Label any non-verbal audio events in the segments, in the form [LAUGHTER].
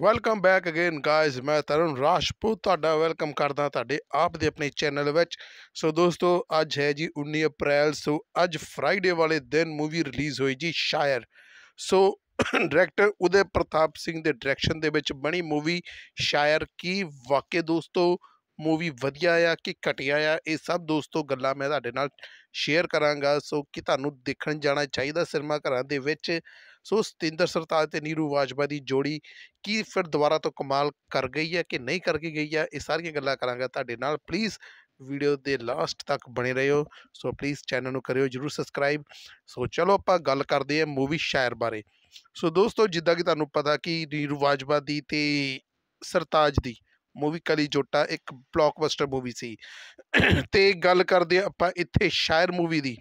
welcome back again guys ਮੈਂ ਤਰਨ ਰਾਸ਼ਪੂਤ ਤੁਹਾਡਾ welcome ਕਰਦਾ ਤੁਹਾਡੇ ਆਪ ਦੇ ਆਪਣੇ ਚੈਨਲ ਵਿੱਚ ਸੋ ਦੋਸਤੋ ਅੱਜ ਹੈ ਜੀ 19 ਅਪ੍ਰੈਲ ਸੋ ਅੱਜ ਫਰਾਈਡੇ ਵਾਲੇ ਦਿਨ ਮੂਵੀ ਰਿਲੀਜ਼ ਹੋਈ ਜੀ ਸ਼ਾਇਰ ਸੋ ਡਾਇਰੈਕਟਰ ਉਦੇ ਪ੍ਰਤਾਪ ਸਿੰਘ ਦੇ ਡਾਇਰੈਕਸ਼ਨ ਦੇ ਵਿੱਚ ਬਣੀ ਮੂਵੀ ਸ਼ਾਇਰ ਕੀ ਵਾਕੇ ਦੋਸਤੋ ਮੂਵੀ ਵਧੀਆ ਆ ਕਿ ਘਟਿਆ ਆ ਇਹ ਸਭ ਦੋਸਤੋ ਗੱਲਾਂ ਮੈਂ ਤੁਹਾਡੇ ਨਾਲ ਸ਼ੇਅਰ ਕਰਾਂਗਾ ਸੋ ਕਿ ਤੁਹਾਨੂੰ ਦੇਖਣ ਜਾਣਾ ਚਾਹੀਦਾ ਸਿਨੇਮਾ ਘਰਾਂ ਦੇ ਵਿੱਚ ਸੋ ਸਤਿੰਦਰ ਸਰਤਾਜ ਤੇ ਨੀਰੂ ਵਾਜਵਾ ਦੀ ਜੋੜੀ ਕੀ ਫਿਰ ਦੁਬਾਰਾ ਤੋਂ ਕਮਾਲ ਕਰ ਗਈ ਹੈ ਕਿ ਨਹੀਂ ਕਰ ਕੇ ਗਈ ਹੈ ਇਹ ਸਾਰੀਆਂ ਗੱਲਾਂ ਕਰਾਂਗਾ ਤੁਹਾਡੇ ਨਾਲ ਪਲੀਜ਼ ਵੀਡੀਓ ਦੇ ਲਾਸਟ ਤੱਕ ਬਣੇ ਰਹੋ ਸੋ ਪਲੀਜ਼ ਚੈਨਲ ਨੂੰ ਕਰਿਓ ਜਰੂਰ ਸਬਸਕ੍ਰਾਈਬ ਸੋ ਚਲੋ ਆਪਾਂ ਗੱਲ ਕਰਦੇ ਹਾਂ ਮੂਵੀ ਸ਼ਾਇਰ ਬਾਰੇ ਸੋ ਦੋਸਤੋ ਜਿੱਦਾਂ ਕਿ ਤੁਹਾਨੂੰ ਪਤਾ ਕਿ ਨੀਰੂ ਵਾਜਵਾ ਦੀ ਤੇ ਸਰਤਾਜ ਦੀ ਮੂਵੀ ਕਲੀ ਜੋਟਾ ਇੱਕ ਬਲੌਕਬਸਟਰ ਮੂਵੀ ਸੀ ਤੇ ਗੱਲ ਕਰਦੇ ਆਪਾਂ ਇੱਥੇ ਸ਼ਾਇਰ ਮੂਵੀ ਦੀ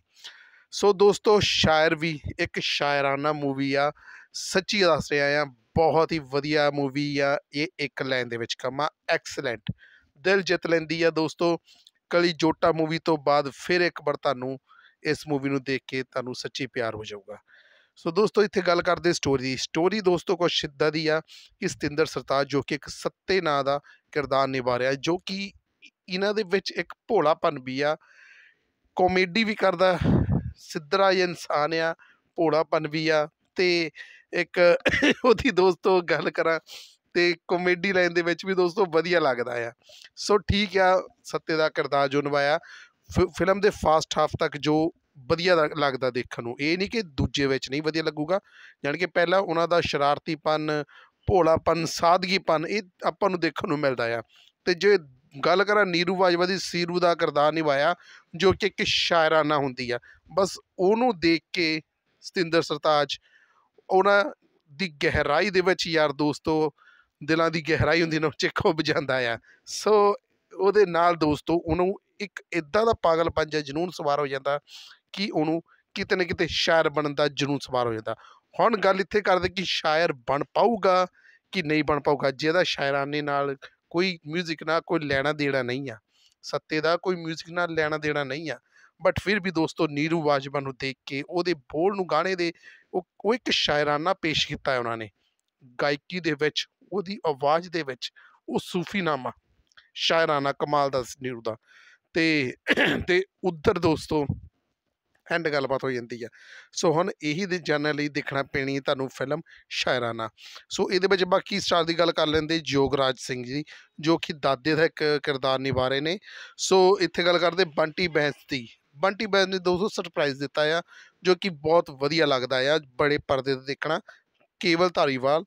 ਸੋ ਦੋਸਤੋ ਸ਼ਾਇਰ ਵੀ ਇੱਕ ਸ਼ਾਇਰਾਨਾ ਮੂਵੀ ਆ ਸੱਚੀ ਦੱਸ ਰਿਹਾ ਆ ਬਹੁਤ ਹੀ ਵਧੀਆ ਮੂਵੀ ਆ ਇਹ ਇੱਕ ਲਾਈਨ ਦੇ ਵਿੱਚ ਕਮਾ ਐਕਸਲੈਂਟ ਦਿਲ ਜਿੱਤ ਲੈਂਦੀ ਆ ਦੋਸਤੋ ਕਲੀ ਜੋਟਾ ਮੂਵੀ ਤੋਂ ਬਾਅਦ ਫਿਰ ਇੱਕ ਵਾਰ ਤੁਹਾਨੂੰ ਇਸ ਮੂਵੀ ਨੂੰ ਦੇਖ ਕੇ ਤੁਹਾਨੂੰ ਸੱਚੀ ਪਿਆਰ ਹੋ ਜਾਊਗਾ ਸੋ ਦੋਸਤੋ ਇੱਥੇ ਗੱਲ ਕਰਦੇ ਸਟੋਰੀ ਦੀ ਸਟੋਰੀ ਦੋਸਤੋ ਕੋ ਸ਼ਿੱਦਤ ਦੀ ਆ ਕਿ ਸਤਿੰਦਰ ਸਰਤਾਜ ਜੋ ਕਿ ਇੱਕ ਸੱਤੇ ਨਾਂ ਦਾ ਕਿਰਦਾਰ ਨਿਭਾ ਰਿਹਾ ਜੋ ਕਿ ਇਹਨਾਂ ਦੇ ਵਿੱਚ ਇੱਕ ਭੋਲਾਪਨ ਵੀ ਆ ਕਾਮੇਡੀ ਵੀ ਕਰਦਾ ਸਿੱਧਰਾ ਇਹ ਇਨਸਾਨ ਆ ਭੋੜਾਪਨ ਵੀ ਆ ਤੇ ਇੱਕ [COUGHS] ਉਹਦੀ ਦੋਸਤੋ ਗੱਲ ਕਰਾਂ ਤੇ ਕਮੇਡੀ ਲਾਈਨ ਦੇ ਵਿੱਚ ਵੀ ਦੋਸਤੋ ਵਧੀਆ ਲੱਗਦਾ ਆ ਸੋ ਠੀਕ ਆ ਸੱਤੇ ਦਾ ਕਿਰਦਾਰ ਜੋ ਨਵਾਇਆ ਫਿਲਮ ਦੇ ਫਾਸਟ ਹਾਫ ਤੱਕ ਜੋ ਵਧੀਆ ਲੱਗਦਾ ਦੇਖਣ ਨੂੰ ਇਹ ਨਹੀਂ ਕਿ ਦੂਜੇ ਵਿੱਚ ਨਹੀਂ ਵਧੀਆ ਲੱਗੂਗਾ ਯਾਨੀ ਕਿ ਪਹਿਲਾਂ ਉਹਨਾਂ ਦਾ ਸ਼ਰਾਰਤੀਪਨ ਭੋਲਾਪਨ ਸਾਦਗੀਪਨ ਇਹ ਆਪਾਂ ਨੂੰ ਦੇਖਣ ਨੂੰ ਮਿਲਦਾ ਆ ਤੇ ਜੇ ਗੱਲ ਕਰਾਂ ਨੀਰੂ ਬਾਜਵਾ ਦੀ ਸੀਰੂ ਦਾ ਕਰਦਾ ਨਿਭਾਇਆ ਜੋ ਕਿ ਇੱਕ ਸ਼ਾਇਰਾਨਾ ਹੁੰਦੀ ਆ ਬਸ ਉਹਨੂੰ ਦੇਖ ਕੇ ਸਤਿੰਦਰ ਸਰਤਾਜ ਉਹਨਾਂ ਦੀ ਗਹਿਰਾਈ ਦੇ ਵਿੱਚ ਯਾਰ ਦੋਸਤੋ ਦਿਲਾਂ ਦੀ ਗਹਿਰਾਈ ਹੁੰਦੀ ਨਾ ਚੇਖੋ ਬਜਾਂਦਾ ਆ ਸੋ ਉਹਦੇ ਨਾਲ ਦੋਸਤੋ ਉਹਨੂੰ ਇੱਕ ਇਦਾਂ ਦਾ ਪਾਗਲਪਨ ਜਾਂ ਜਨੂਨ ਸਵਾਰ ਹੋ ਜਾਂਦਾ ਕਿ ਉਹਨੂੰ ਕਿਤੇ ਨਾ ਕਿਤੇ ਸ਼ਾਇਰ ਬਣਨ ਦਾ ਜਨੂਨ ਸਵਾਰ ਹੋ ਜਾਂਦਾ ਹੁਣ ਗੱਲ ਇੱਥੇ ਕਰਦੇ ਕਿ ਸ਼ਾਇਰ ਬਣ ਪਾਊਗਾ ਕਿ ਨਹੀਂ ਬਣ ਪਾਊਗਾ ਜਿਹਦਾ ਸ਼ਾਇਰਾਨੇ ਨਾਲ ਕੋਈ 뮤직 ਨਾਲ ਕੋਈ ਲੈਣਾ ਦੇਣਾ ਨਹੀਂ ਆ ਸੱਤੇ ਦਾ ਕੋਈ 뮤직 ਨਾਲ ਲੈਣਾ ਦੇਣਾ ਨਹੀਂ ਆ ਬਟ ਫਿਰ ਵੀ ਦੋਸਤੋ ਨੀਰੂ ਬਾਜਵਾ ਨੂੰ ਦੇਖ ਕੇ ਉਹਦੇ ਬੋਲ ਨੂੰ ਗਾਣੇ ਦੇ ਉਹ ਇੱਕ ਸ਼ਾਇਰਾਨਾ ਪੇਸ਼ ਕੀਤਾ ਉਹਨਾਂ ਨੇ ਗਾਇਕੀ ਦੇ ਵਿੱਚ ਉਹਦੀ ਆਵਾਜ਼ ਦੇ ਵਿੱਚ ਉਹ ਸੂਫੀ ਨਾਮਾ ਸ਼ਾਇਰਾਨਾ ਕਮਾਲ ਦਾ ਨੀਰੂ ਦਾ ਤੇ ਤੇ ਉਧਰ ਦੋਸਤੋ ਐਂਡ ਗੱਲਬਾਤ ਹੋ ਜਾਂਦੀ ਆ ਸੋ ਹੁਣ ਇਹੀ ਦੇ ਜਾਣਨ ਲਈ ਦੇਖਣਾ ਪੈਣੀ ਤੁਹਾਨੂੰ ਫਿਲਮ ਸ਼ਾਇਰਾਨਾ ਸੋ ਇਹਦੇ ਵਿੱਚ ਬਾਕੀ ਸਟਾਰ ਦੀ ਗੱਲ ਕਰ ਲੈਂਦੇ ਜੋਗਰਾਜ ਸਿੰਘ ਜੀ ਜੋ ਕਿ ਦਾਦੇ ਦਾ ਇੱਕ ਕਿਰਦਾਰ ਨਿਭਾ ਰਹੇ ਨੇ ਸੋ ਇੱਥੇ ਗੱਲ ਕਰਦੇ ਬੰਟੀ ਬੈਂਸ ਦੀ ਬੰਟੀ ਬੈਂਸ ਨੇ 200 ਸਰਪ੍ਰਾਈਜ਼ ਦਿੱਤਾ ਆ ਜੋ ਕਿ ਬਹੁਤ ਵਧੀਆ ਲੱਗਦਾ ਆ ਬੜੇ ਪਰਦੇ ਤੇ ਦੇਖਣਾ ਕੇਵਲ ਧਾਰੀਵਾਲ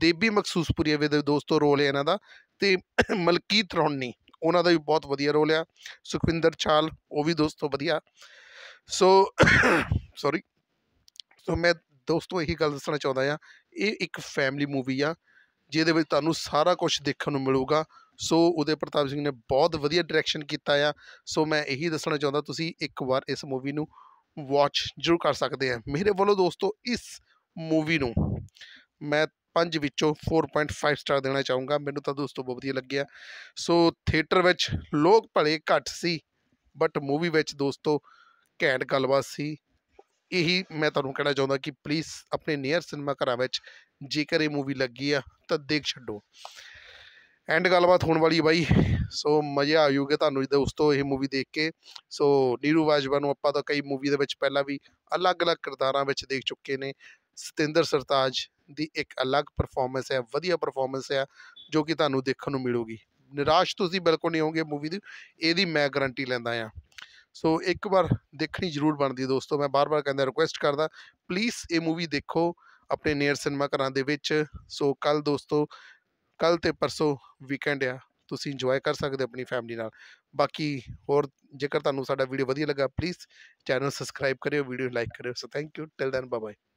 ਦੇਬੀ ਮਕਸੂਸਪੁਰੀਆ ਦੇ ਦੋਸਤੋ ਰੋਲ ਹੈ ਇਹਨਾਂ ਦਾ ਤੇ [COUGHS] ਮਲਕੀਤ ਰੌਣੀ ਉਹਨਾਂ ਦਾ ਵੀ ਬਹੁਤ ਵਧੀਆ ਰੋਲ ਆ ਸੁਖਵਿੰਦਰ ਚਾਲ ਉਹ ਵੀ ਦੋਸਤੋ ਵਧੀਆ ਸੋ ਸੌਰੀ ਸੋ ਮੈਂ ਦੋਸਤੋ ਇਹੀ ਗੱਲ ਦੱਸਣਾ ਚਾਹੁੰਦਾ ਆ ਇਹ ਇੱਕ ਫੈਮਿਲੀ ਮੂਵੀ ਆ ਜਿਹਦੇ ਵਿੱਚ ਤੁਹਾਨੂੰ ਸਾਰਾ ਕੁਝ ਦੇਖਣ ਨੂੰ ਮਿਲੂਗਾ ਸੋ ਉਹਦੇ ਪ੍ਰਤਾਪ ਸਿੰਘ ਨੇ ਬਹੁਤ ਵਧੀਆ ਡਾਇਰੈਕਸ਼ਨ ਕੀਤਾ ਆ ਸੋ ਮੈਂ ਇਹੀ ਦੱਸਣਾ ਚਾਹੁੰਦਾ ਤੁਸੀਂ ਇੱਕ ਵਾਰ ਇਸ ਮੂਵੀ ਨੂੰ ਵਾਚ ਜ਼ਰੂਰ ਕਰ ਸਕਦੇ ਆ ਮੇਰੇ ਵੱਲੋਂ ਦੋਸਤੋ ਇਸ ਮੂਵੀ ਨੂੰ ਮੈਂ 5 ਵਿੱਚੋਂ 4.5 ਸਟਾਰ ਦੇਣਾ ਚਾਹੂੰਗਾ ਮੈਨੂੰ ਤਾਂ ਦੋਸਤੋ ਬਹੁਤ ਵਧੀਆ ਲੱਗਿਆ ਸੋ ਥੀਏਟਰ ਵਿੱਚ ਲੋਕ ਭਲੇ ਘੱਟ ਸੀ ਬਟ ਮੂਵੀ ਵਿੱਚ ਦੋਸਤੋ ਘੈਂਟ ਗੱਲਬਾਤ ਸੀ ਇਹੀ ਮੈਂ ਤੁਹਾਨੂੰ ਕਹਿਣਾ ਚਾਹੁੰਦਾ ਕਿ ਪਲੀਜ਼ ਆਪਣੇ ਨੀਅਰ ਸਿਨੇਮਾ ਘਰਾਂ ਵਿੱਚ ਜੇਕਰ ਇਹ ਮੂਵੀ ਲੱਗੀ ਆ ਤਾਂ ਦੇਖ ਛੱਡੋ ਐਂਡ ਗੱਲਬਾਤ ਹੋਣ ਵਾਲੀ ਬਾਈ ਸੋ ਮਜ਼ਾ ਆਊਗਾ ਤੁਹਾਨੂੰ ਜਦੋਂ ਉਸ ਤੋਂ ਇਹ ਮੂਵੀ ਦੇਖ ਕੇ ਸੋ ਨੀਰੂ ਬਾਜਵਾ ਨੂੰ ਆਪਾਂ ਤਾਂ ਕਈ ਮੂਵੀ ਦੇ ਵਿੱਚ ਪਹਿਲਾਂ ਵੀ ਅਲੱਗ-ਅਲੱਗ ਕਿਰਦਾਰਾਂ ਵਿੱਚ ਦੇਖ ਚੁੱਕੇ ਨੇ ਸਤਿੰਦਰ ਸਰਤਾਜ ਦੀ ਇੱਕ ਅਲੱਗ ਪਰਫਾਰਮੈਂਸ ਹੈ ਵਧੀਆ ਪਰਫਾਰਮੈਂਸ ਹੈ ਜੋ ਕਿ ਤੁਹਾਨੂੰ ਦੇਖਣ ਨੂੰ ਮਿਲੂਗੀ ਨਿਰਾਸ਼ ਤੁਸੀਂ ਬਿਲਕੁਲ ਨਹੀਂ ਹੋਗੇ ਮੂਵੀ ਦੀ ਇਹਦੀ ਮੈਂ ਗਾਰੰਟੀ ਲੈਂਦਾ ਆ ਸੋ ਇੱਕ ਵਾਰ ਦੇਖਣੀ ਜ਼ਰੂਰ ਬਣਦੀ ਦੋਸਤੋ ਮੈਂ ਬਾਰ-ਬਾਰ ਕਹਿੰਦਾ ਰਿਕੁਐਸਟ ਕਰਦਾ ਪਲੀਜ਼ ਇਹ ਮੂਵੀ ਦੇਖੋ ਆਪਣੇ ਨੀਅਰ ਸਿਨੇਮਾ ਘਰਾਂ ਦੇ ਵਿੱਚ ਸੋ ਕੱਲ ਦੋਸਤੋ ਕੱਲ ਤੇ ਪਰਸੋ ਵੀਕਐਂਡ ਆ ਤੁਸੀਂ ਇੰਜੋਏ ਕਰ ਸਕਦੇ ਆਪਣੀ ਫੈਮਿਲੀ ਨਾਲ ਬਾਕੀ ਹੋਰ ਜੇਕਰ ਤੁਹਾਨੂੰ ਸਾਡਾ ਵੀਡੀਓ ਵਧੀਆ ਲੱਗਾ ਪਲੀਜ਼ ਚੈਨਲ ਸਬਸਕ੍ਰਾਈਬ ਕਰਿਓ ਵੀਡੀਓ ਲਾਈਕ ਕਰਿਓ so thank you till then bye bye